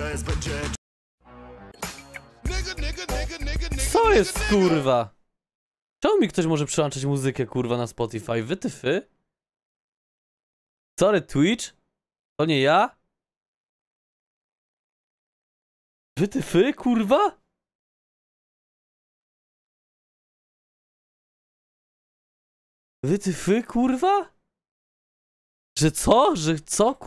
będzie... Co jest kurwa? Czemu mi ktoś może przełączyć muzykę kurwa na Spotify? Wytyfy? Sorry Twitch? To nie ja? Wytyfy kurwa? Wytyfy kurwa? Że co? Że co?